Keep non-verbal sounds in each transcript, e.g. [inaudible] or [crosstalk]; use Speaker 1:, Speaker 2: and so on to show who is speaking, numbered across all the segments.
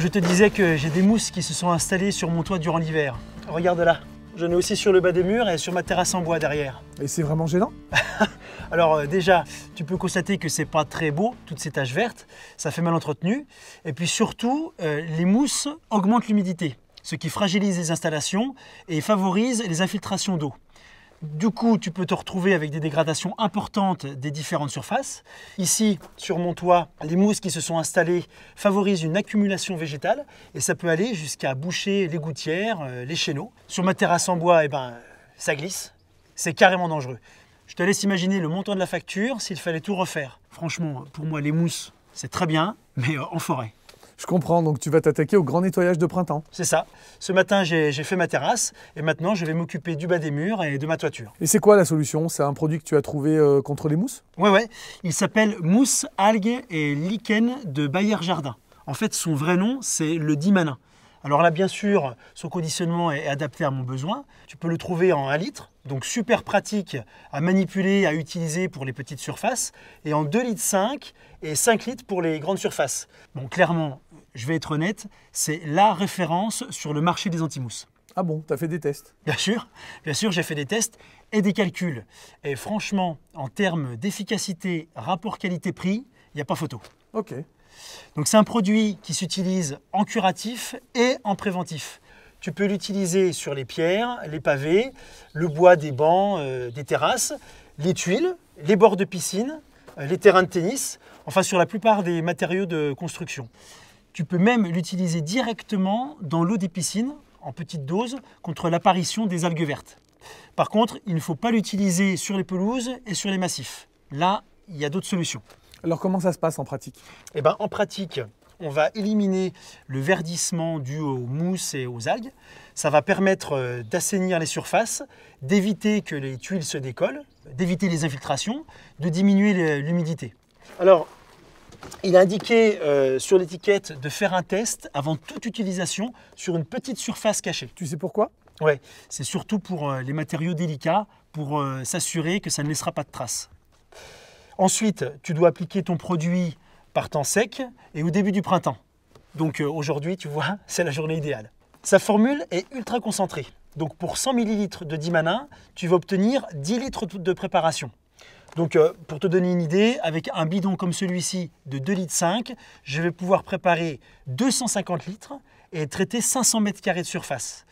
Speaker 1: je te disais que j'ai des mousses qui se sont installées sur mon toit durant l'hiver. Regarde là, j'en ai aussi sur le bas des murs et sur ma terrasse en bois derrière. Et c'est vraiment gênant [laughs] Alors euh, déjà, tu peux constater que c'est pas très beau, toutes ces taches vertes, ça fait mal entretenu. Et puis surtout, euh, les mousses augmentent l'humidité, ce qui fragilise les installations et favorise les infiltrations d'eau. Du coup, tu peux te retrouver avec des dégradations importantes des différentes surfaces. Ici, sur mon toit, les mousses qui se sont installées favorisent une accumulation végétale et ça peut aller jusqu'à boucher les gouttières, euh, les chéneaux. Sur ma terrasse en bois, eh ben, ça glisse. C'est carrément dangereux. Je te laisse imaginer le montant de la facture s'il fallait tout refaire. Franchement, pour moi, les mousses, c'est très bien, mais euh, en forêt. Je comprends, donc tu vas t'attaquer au grand nettoyage de printemps. C'est ça. Ce matin, j'ai fait ma terrasse et maintenant, je vais m'occuper du bas des murs et de ma toiture. Et c'est quoi la solution C'est un produit que tu as trouvé euh, contre les mousses Ouais, ouais. Il s'appelle Mousse, Algues et Lichen de Bayer Jardin. En fait, son vrai nom, c'est le Dimanin. Alors là, bien sûr, son conditionnement est adapté à mon besoin. Tu peux le trouver en 1 litre, donc super pratique à manipuler, à utiliser pour les petites surfaces, et en 2 litres 5 et 5 litres pour les grandes surfaces. Bon, clairement, je vais être honnête, c'est la référence sur le marché des antimousses. Ah bon, tu as fait des tests Bien sûr, bien sûr, j'ai fait des tests et des calculs. Et franchement, en termes d'efficacité, rapport qualité-prix, il n'y a pas photo. Ok. Donc c'est un produit qui s'utilise en curatif et en préventif. Tu peux l'utiliser sur les pierres, les pavés, le bois des bancs, euh, des terrasses, les tuiles, les bords de piscine, euh, les terrains de tennis, enfin sur la plupart des matériaux de construction. Tu peux même l'utiliser directement dans l'eau des piscines, en petite dose, contre l'apparition des algues vertes. Par contre, il ne faut pas l'utiliser sur les pelouses et sur les massifs. Là, il y a d'autres solutions. Alors comment ça se passe en pratique Eh ben, en pratique, on va éliminer le verdissement dû aux mousses et aux algues. Ça va permettre euh, d'assainir les surfaces, d'éviter que les tuiles se décollent, d'éviter les infiltrations, de diminuer l'humidité. Alors, il a indiqué euh, sur l'étiquette de faire un test avant toute utilisation sur une petite surface cachée. Tu sais pourquoi Oui, c'est surtout pour euh, les matériaux délicats, pour euh, s'assurer que ça ne laissera pas de traces. Ensuite, tu dois appliquer ton produit par temps sec et au début du printemps. Donc aujourd'hui, tu vois, [laughs] c'est la journée idéale. Sa formule est ultra concentrée. Donc pour 100 ml de dimanin, tu vas obtenir 10 litres de préparation. Donc euh, pour te donner une idée, avec un bidon comme celui-ci de 2,5 litres, je vais pouvoir préparer 250 litres et traiter 500 mètres carrés de surface.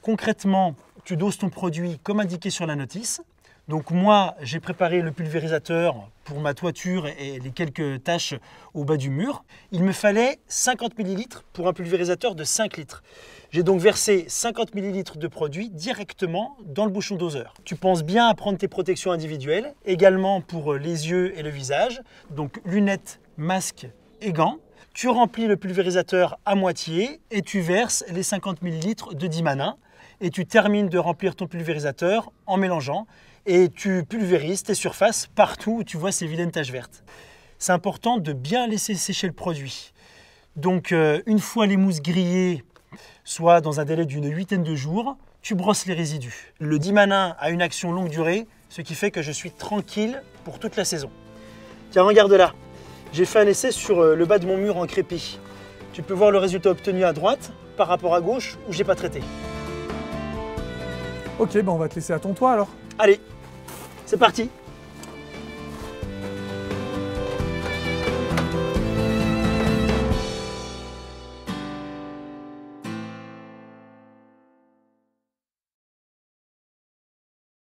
Speaker 1: Concrètement, tu doses ton produit comme indiqué sur la notice. Donc moi, j'ai préparé le pulvérisateur pour ma toiture et les quelques taches au bas du mur. Il me fallait 50 ml pour un pulvérisateur de 5 litres. J'ai donc versé 50 ml de produit directement dans le bouchon doseur. Tu penses bien à prendre tes protections individuelles, également pour les yeux et le visage, donc lunettes, masques et gants tu remplis le pulvérisateur à moitié et tu verses les 50 litres de dimanin et tu termines de remplir ton pulvérisateur en mélangeant et tu pulvérises tes surfaces partout où tu vois ces vilaines taches vertes. C'est important de bien laisser sécher le produit. Donc euh, une fois les mousses grillées, soit dans un délai d'une huitaine de jours, tu brosses les résidus. Le dimanin a une action longue durée, ce qui fait que je suis tranquille pour toute la saison. Tiens, regarde là, j'ai fait un essai sur euh, le bas de mon mur en crépi. Tu peux voir le résultat obtenu à droite par rapport à gauche où j'ai pas traité. Ok, ben, on va te laisser à ton toit alors. Allez, c'est parti